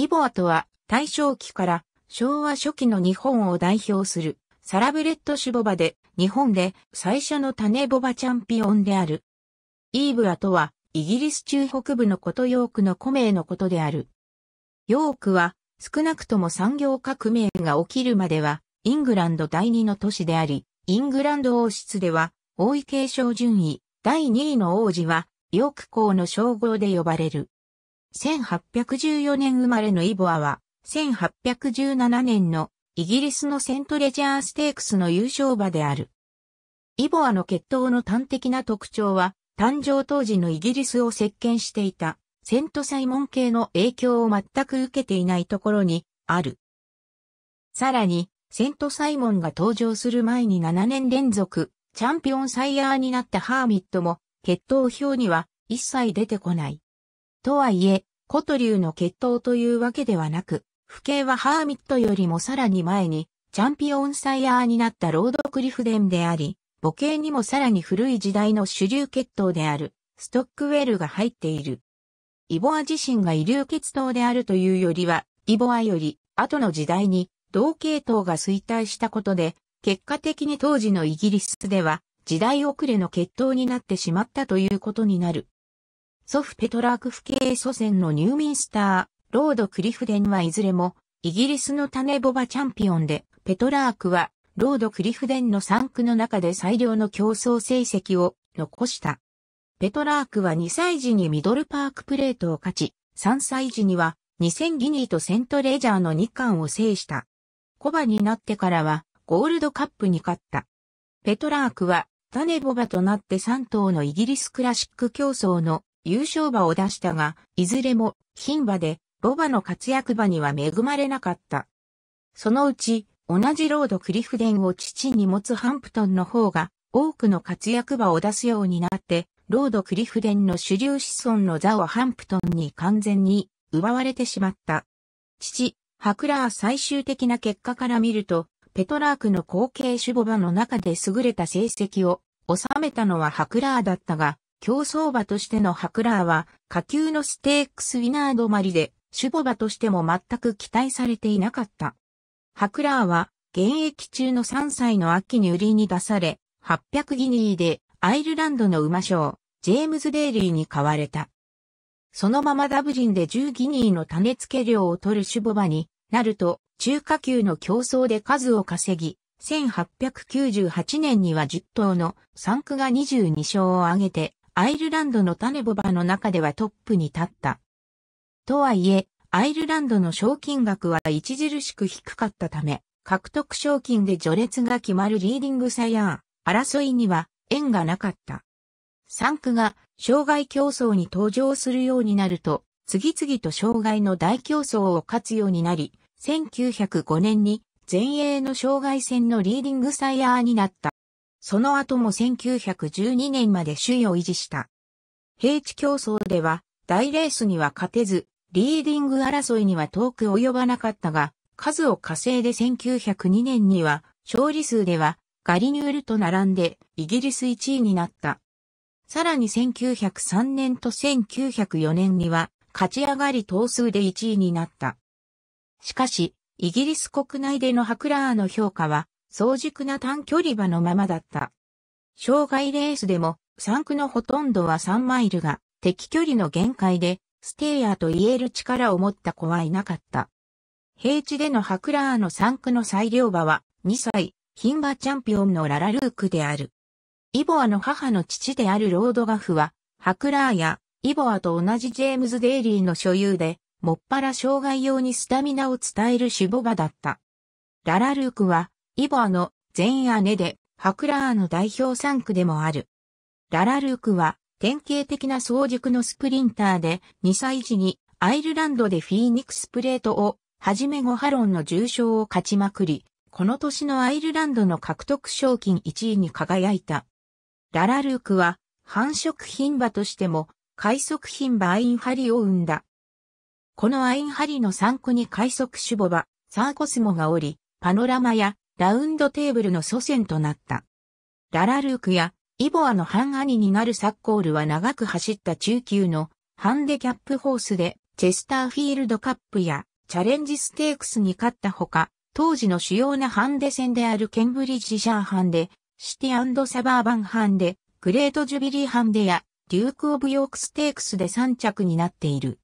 イボアとは大正期から昭和初期の日本を代表するサラブレッドュボバで日本で最初の種ボバチャンピオンである。イーブアとはイギリス中北部のことヨークの古名のことである。ヨークは少なくとも産業革命が起きるまではイングランド第2の都市であり、イングランド王室では王位継承順位第2位の王子はヨーク公の称号で呼ばれる。1814年生まれのイボアは、1817年のイギリスのセントレジャーステークスの優勝馬である。イボアの血統の端的な特徴は、誕生当時のイギリスを席巻していた、セントサイモン系の影響を全く受けていないところに、ある。さらに、セントサイモンが登場する前に7年連続、チャンピオンサイヤーになったハーミットも、血統表には一切出てこない。とはいえ、コトリューの血統というわけではなく、父兄はハーミットよりもさらに前に、チャンピオンサイヤーになったロードクリフデンであり、母系にもさらに古い時代の主流血統である、ストックウェルが入っている。イボア自身が遺留血統であるというよりは、イボアより後の時代に同系統が衰退したことで、結果的に当時のイギリスでは時代遅れの血統になってしまったということになる。祖父ペトラーク府系祖先のニューミンスター、ロード・クリフデンはいずれも、イギリスの種ボバチャンピオンで、ペトラークは、ロード・クリフデンの3区の中で最良の競争成績を残した。ペトラークは2歳時にミドルパークプレートを勝ち、3歳時には2000ギニーとセントレジャーの2冠を制した。コバになってからはゴールドカップに勝った。ペトラークは種ボバとなって3頭のイギリスクラシック競争の優勝馬を出したが、いずれも、牝馬で、ロバの活躍馬には恵まれなかった。そのうち、同じロードクリフデンを父に持つハンプトンの方が、多くの活躍馬を出すようになって、ロードクリフデンの主流子孫の座をハンプトンに完全に奪われてしまった。父、ハクラー最終的な結果から見ると、ペトラークの後継守護バの中で優れた成績を収めたのはハクラーだったが、競争馬としてのハクラーは、下級のステークスウィナー止まりで、守護馬としても全く期待されていなかった。ハクラーは、現役中の3歳の秋に売りに出され、800ギニーでアイルランドの馬賞、ジェームズ・デイリーに買われた。そのままダブリンで10ギニーの種付け量を取る守護馬になると、中下級の競争で数を稼ぎ、1898年には10頭の3区が22勝を挙げて、アイルランドのタネボバの中ではトップに立った。とはいえ、アイルランドの賞金額は著しく低かったため、獲得賞金で序列が決まるリーディングサヤー、争いには縁がなかった。3区が障害競争に登場するようになると、次々と障害の大競争を勝つようになり、1905年に前衛の障害戦のリーディングサイヤーになった。その後も1912年まで首位を維持した。平地競争では、大レースには勝てず、リーディング争いには遠く及ばなかったが、数を稼いで1902年には、勝利数では、ガリニュールと並んで、イギリス1位になった。さらに1903年と1904年には、勝ち上がり等数で1位になった。しかし、イギリス国内でのハクラーの評価は、早熟な短距離馬のままだった。障害レースでも3区のほとんどは3マイルが敵距離の限界でステイヤーと言える力を持った子はいなかった。平地でのハクラーの3区の最良馬は2歳、牝馬チャンピオンのララルークである。イボアの母の父であるロードガフは、ハクラーやイボアと同じジェームズ・デイリーの所有で、もっぱら障害用にスタミナを伝える守護馬だった。ララルークはイボアの前姉で、ハクラーの代表3区でもある。ララルークは、典型的な早熟のスプリンターで、2歳時にアイルランドでフィーニックスプレートを、はじめゴハロンの重賞を勝ちまくり、この年のアイルランドの獲得賞金1位に輝いた。ララルークは、繁殖品馬としても、快速品馬アインハリを生んだ。このアインハリの3区に快速種母馬、サーコスモがおり、パノラマやラウンドテーブルの祖先となった。ララルークやイボアの半兄になるサッコールは長く走った中級のハンデキャップホースでチェスターフィールドカップやチャレンジステークスに勝ったほか、当時の主要なハンデ戦であるケンブリッジシャーハンデ、シティサバーバンハンデ、グレートジュビリーハンデやデューク・オブ・ヨークステークスで3着になっている。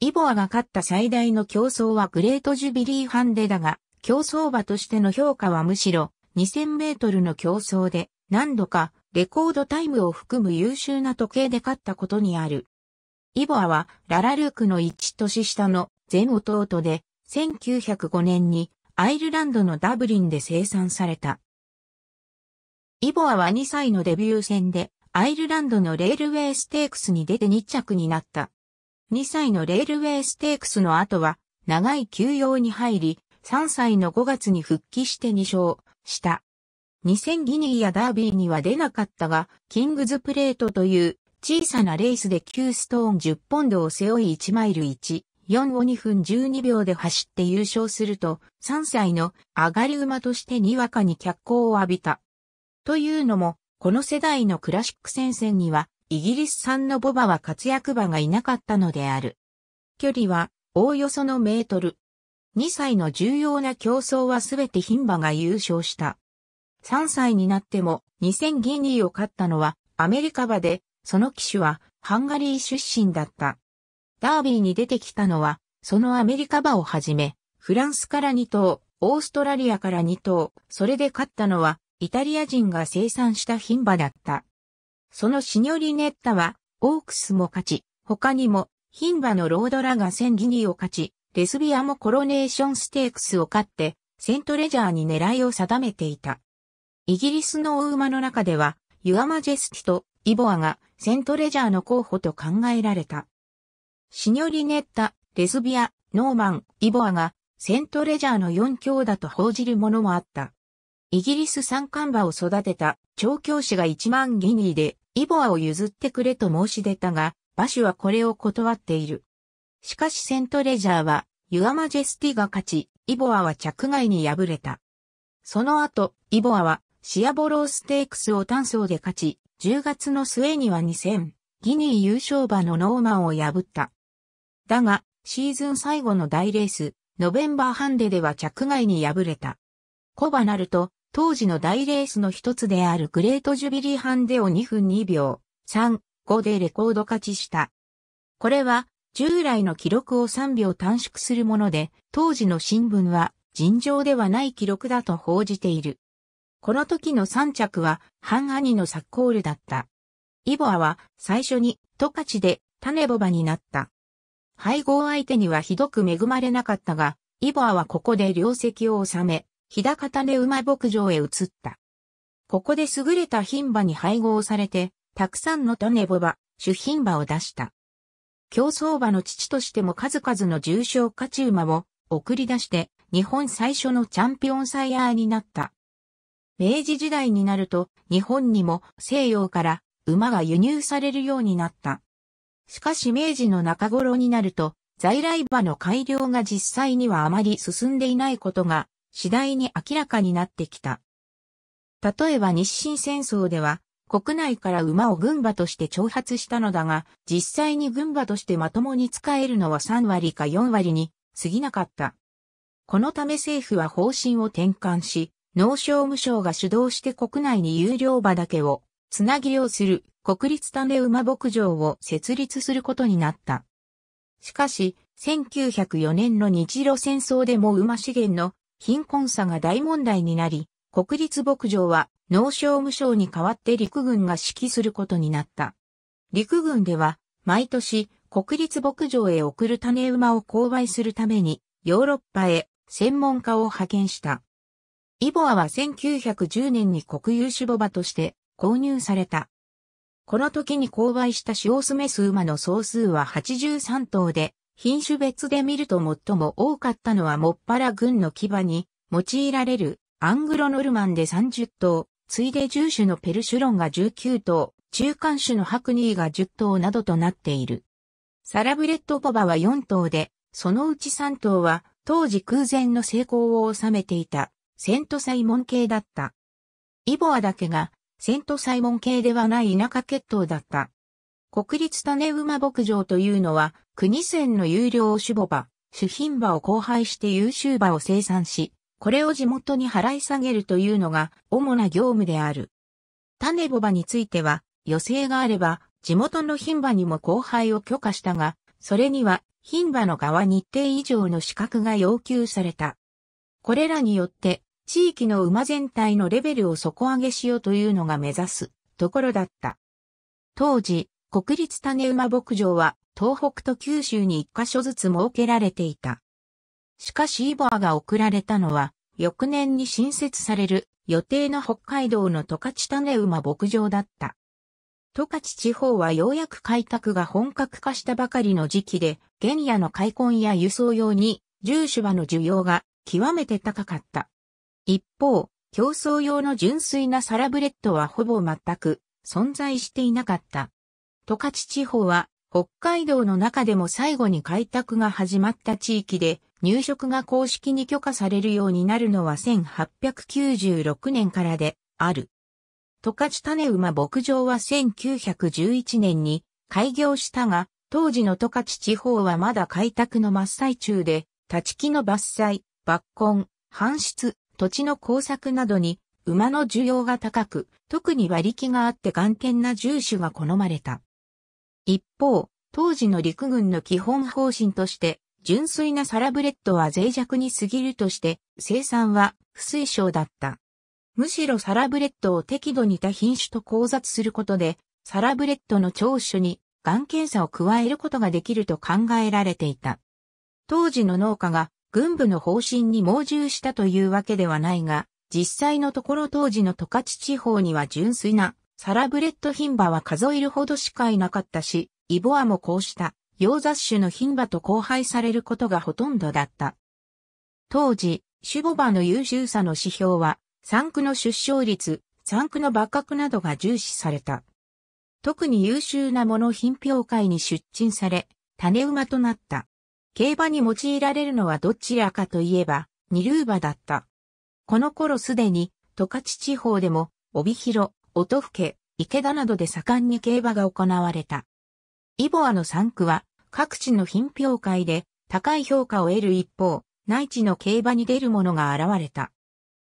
イボアが勝った最大の競争はグレートジュビリーハンデだが、競走馬としての評価はむしろ2000メートルの競争で何度かレコードタイムを含む優秀な時計で勝ったことにある。イボアはララルークの1年下の全弟で1905年にアイルランドのダブリンで生産された。イボアは2歳のデビュー戦でアイルランドのレールウェイステークスに出て2着になった。2歳のレールウェイステークスの後は長い休養に入り、3歳の5月に復帰して2勝した。2000ギニーやダービーには出なかったが、キングズプレートという小さなレースで9ストーン10ポンドを背負い1マイル1、4を2分12秒で走って優勝すると、3歳の上がり馬としてにわかに脚光を浴びた。というのも、この世代のクラシック戦線には、イギリス産のボバは活躍馬がいなかったのである。距離は、おおよそのメートル。2歳の重要な競争はすべて牝馬が優勝した。3歳になっても2000ギニーを勝ったのはアメリカ馬で、その騎手はハンガリー出身だった。ダービーに出てきたのは、そのアメリカ馬をはじめ、フランスから2頭、オーストラリアから2頭、それで勝ったのは、イタリア人が生産した牝馬だった。そのシニョリネッタは、オークスも勝ち、他にも、牝馬のロードラが1000ギニーを勝ち、レズビアもコロネーションステークスを勝って、セントレジャーに狙いを定めていた。イギリスの大馬の中では、ユアマジェスティとイボアがセントレジャーの候補と考えられた。シニョリネッタ、レズビア、ノーマン、イボアがセントレジャーの4強だと報じるものもあった。イギリス三冠馬を育てた調教師が1万ギニーでイボアを譲ってくれと申し出たが、馬主はこれを断っている。しかしセントレジャーは、ユアマジェスティが勝ち、イボアは着外に敗れた。その後、イボアは、シアボローステークスを単走で勝ち、10月の末には2000、ギニー優勝馬のノーマンを破った。だが、シーズン最後の大レース、ノベンバーハンデでは着外に敗れた。コバナルと、当時の大レースの一つであるグレートジュビリーハンデを2分2秒、3、5でレコード勝ちした。これは、従来の記録を3秒短縮するもので、当時の新聞は尋常ではない記録だと報じている。この時の3着は、半兄のサッコールだった。イボアは最初にトカチで種ボバになった。配合相手にはひどく恵まれなかったが、イボアはここで領席を収め、日高種馬牧場へ移った。ここで優れた品馬に配合されて、たくさんの種ボバ、主品馬を出した。競走馬の父としても数々の重賞勝ち馬を送り出して日本最初のチャンピオンサイヤーになった。明治時代になると日本にも西洋から馬が輸入されるようになった。しかし明治の中頃になると在来馬の改良が実際にはあまり進んでいないことが次第に明らかになってきた。例えば日清戦争では国内から馬を軍馬として挑発したのだが、実際に軍馬としてまともに使えるのは3割か4割に過ぎなかった。このため政府は方針を転換し、農商務省が主導して国内に有料馬だけをつなぎうする国立種馬牧場を設立することになった。しかし、1904年の日露戦争でも馬資源の貧困さが大問題になり、国立牧場は農商務省に代わって陸軍が指揮することになった。陸軍では毎年国立牧場へ送る種馬を購買するためにヨーロッパへ専門家を派遣した。イボアは1910年に国有種ボバとして購入された。この時に購買した塩スメス馬の総数は83頭で、品種別で見ると最も多かったのはもっぱら軍の牙に用いられるアングロノルマンで30頭、ついで重種のペルシュロンが19頭、中間種のハクニーが10頭などとなっている。サラブレッドポバは4頭で、そのうち3頭は当時空前の成功を収めていたセントサイモン系だった。イボアだけがセントサイモン系ではない田舎血統だった。国立種馬牧場というのは国線の有料種母馬、主品馬を交配して優秀馬を生産し、これを地元に払い下げるというのが主な業務である。種牡馬については、余生があれば、地元の牝馬にも交配を許可したが、それには、牝馬の側日程以上の資格が要求された。これらによって、地域の馬全体のレベルを底上げしようというのが目指すところだった。当時、国立種馬牧場は東北と九州に一箇所ずつ設けられていた。しかしイボアが送られたのは、翌年に新設される予定の北海道の十勝種馬牧場だった。十勝地方はようやく開拓が本格化したばかりの時期で、原野の開墾や輸送用に重種馬の需要が極めて高かった。一方、競争用の純粋なサラブレッドはほぼ全く存在していなかった。十勝地方は北海道の中でも最後に開拓が始まった地域で、入植が公式に許可されるようになるのは1896年からである。十勝種馬牧場は1911年に開業したが、当時の十勝地方はまだ開拓の真っ最中で、立ち木の伐採、抜根、搬出、土地の工作などに馬の需要が高く、特に馬力があって眼見な重種が好まれた。一方、当時の陸軍の基本方針として、純粋なサラブレッドは脆弱に過ぎるとして、生産は不推奨だった。むしろサラブレッドを適度に多品種と交雑することで、サラブレッドの長所に、がん検査を加えることができると考えられていた。当時の農家が軍部の方針に盲従したというわけではないが、実際のところ当時の十勝地方には純粋なサラブレッド品馬は数えるほどしかいなかったし、イボアもこうした洋雑種の牝馬と交配されることがほとんどだった。当時、守護馬の優秀さの指標は、産区の出生率、産区の馬格などが重視された。特に優秀なもの品評会に出陳され、種馬となった。競馬に用いられるのはどちらかといえば、二流馬だった。この頃すでに、十勝地方でも、帯広、音更、池田などで盛んに競馬が行われた。イボアの産区は、各地の品評会で高い評価を得る一方、内地の競馬に出るものが現れた。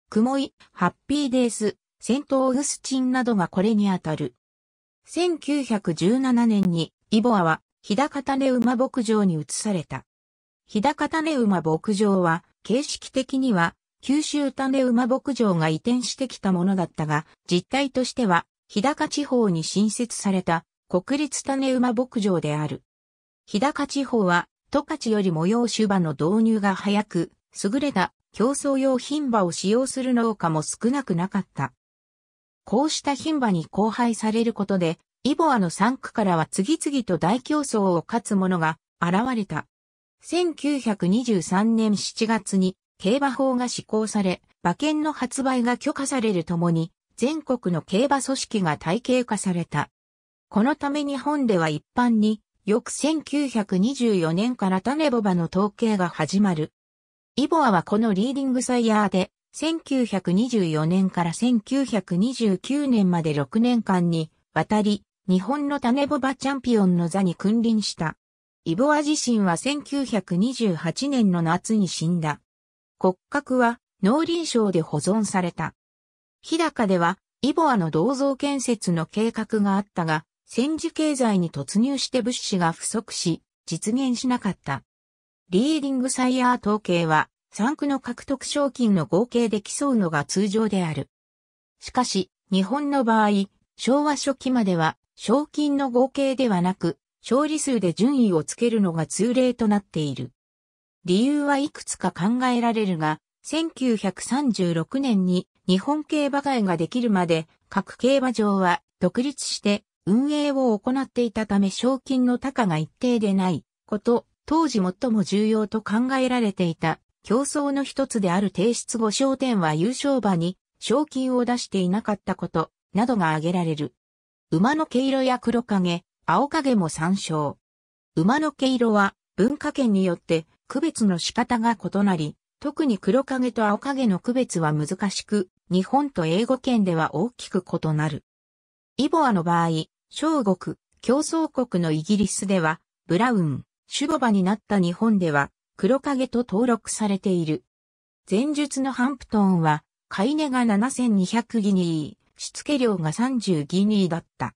雲井、ハッピーデース、セントオグスチンなどがこれにあたる。1917年にイボアは日高種馬牧場に移された。日高種馬牧場は形式的には九州種馬牧場が移転してきたものだったが、実態としては日高地方に新設された国立種馬牧場である。日高地方は、十勝より模様種馬の導入が早く、優れた競争用品馬を使用する農家も少なくなかった。こうした品馬に交配されることで、イボアの3区からは次々と大競争を勝つ者が現れた。1923年7月に競馬法が施行され、馬券の発売が許可されるともに、全国の競馬組織が体系化された。このため日本では一般に翌1924年から種ボバの統計が始まる。イボアはこのリーディングサイヤーで、1924年から1929年まで6年間に渡り、日本の種ボバチャンピオンの座に君臨した。イボア自身は1928年の夏に死んだ。骨格は農林省で保存された。日高ではイボアの銅像建設の計画があったが、戦時経済に突入して物資が不足し、実現しなかった。リーディングサイヤー統計は、産区の獲得賞金の合計で競うのが通常である。しかし、日本の場合、昭和初期までは、賞金の合計ではなく、勝利数で順位をつけるのが通例となっている。理由はいくつか考えられるが、1936年に日本競馬会ができるまで、各競馬場は独立して運営を行っていたため賞金の高が一定でないこと、当時最も重要と考えられていた競争の一つである提出後商店は優勝馬に賞金を出していなかったことなどが挙げられる。馬の毛色や黒影、青影も参照。馬の毛色は文化圏によって区別の仕方が異なり、特に黒影と青影の区別は難しく、日本と英語圏では大きく異なる。イボアの場合、小国、競争国のイギリスでは、ブラウン、ュボバになった日本では、黒影と登録されている。前述のハンプトンは、買い値が7200ギニー、しつけ量が30ギニーだった。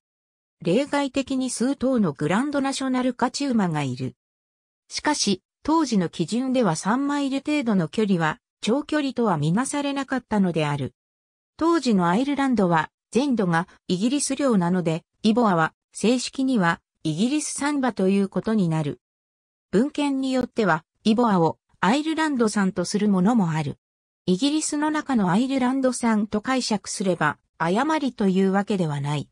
例外的に数頭のグランドナショナルチウ馬がいる。しかし、当時の基準では3マイル程度の距離は、長距離とは見なされなかったのである。当時のアイルランドは、全土がイギリス領なので、イボアは正式にはイギリスサンバということになる。文献によってはイボアをアイルランド産とするものもある。イギリスの中のアイルランド産と解釈すれば誤りというわけではない。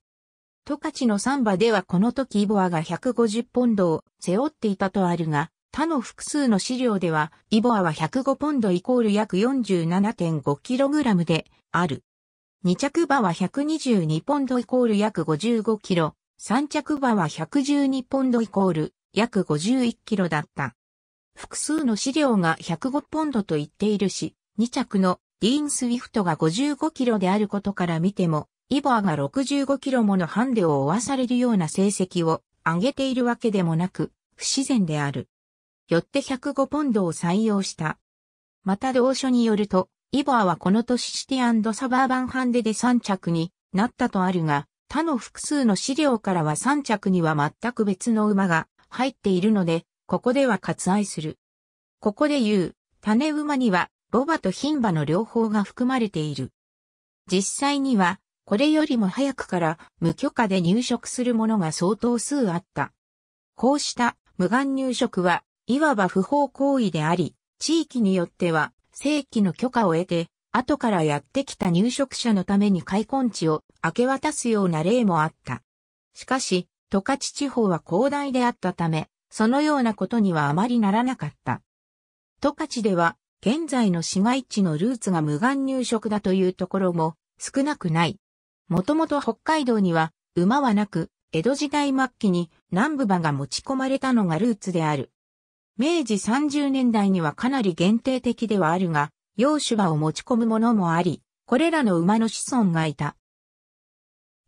トカチのサンバではこの時イボアが150ポンドを背負っていたとあるが、他の複数の資料では、イボアは105ポンドイコール約 47.5kg である。2着馬は122ポンドイコール約55キロ、3着馬は112ポンドイコール約51キロだった。複数の資料が105ポンドと言っているし、2着のディーン・スウィフトが55キロであることから見ても、イボアが65キロものハンデを負わされるような成績を上げているわけでもなく、不自然である。よって105ポンドを採用した。また同書によると、イバーはこの年シティサバーバンハンデで3着になったとあるが、他の複数の資料からは3着には全く別の馬が入っているので、ここでは割愛する。ここで言う、種馬には、ロバとヒンバの両方が含まれている。実際には、これよりも早くから無許可で入植するものが相当数あった。こうした無眼入植は、いわば不法行為であり、地域によっては正規の許可を得て、後からやってきた入植者のために開墾地を明け渡すような例もあった。しかし、十勝地方は広大であったため、そのようなことにはあまりならなかった。十勝では、現在の市街地のルーツが無眼入植だというところも少なくない。もともと北海道には馬はなく、江戸時代末期に南部馬が持ち込まれたのがルーツである。明治30年代にはかなり限定的ではあるが、洋種馬を持ち込むものもあり、これらの馬の子孫がいた。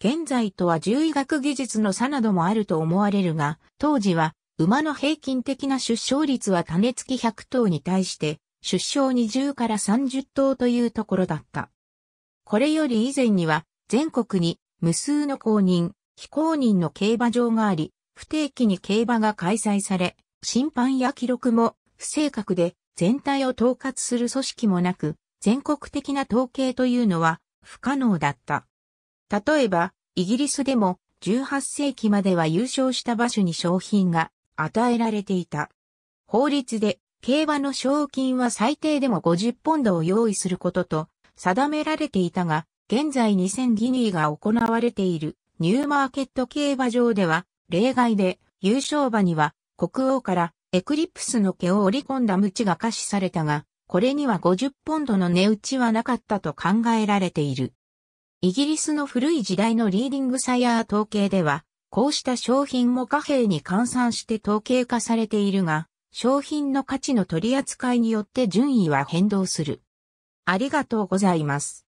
現在とは獣医学技術の差などもあると思われるが、当時は馬の平均的な出生率は種付き100頭に対して出生20から30頭というところだった。これより以前には全国に無数の公認、非公認の競馬場があり、不定期に競馬が開催され、審判や記録も不正確で全体を統括する組織もなく、全国的な統計というのは不可能だった。例えば、イギリスでも18世紀までは優勝した場所に賞品が与えられていた。法律で競馬の賞金は最低でも50ポンドを用意することと定められていたが、現在2000ギニーが行われているニューマーケット競馬場では例外で優勝馬には国王からエクリプスの毛を織り込んだ鞭が可視されたが、これには50ポンドの値打ちはなかったと考えられている。イギリスの古い時代のリーディングサイヤー統計では、こうした商品も貨幣に換算して統計化されているが、商品の価値の取り扱いによって順位は変動する。ありがとうございます。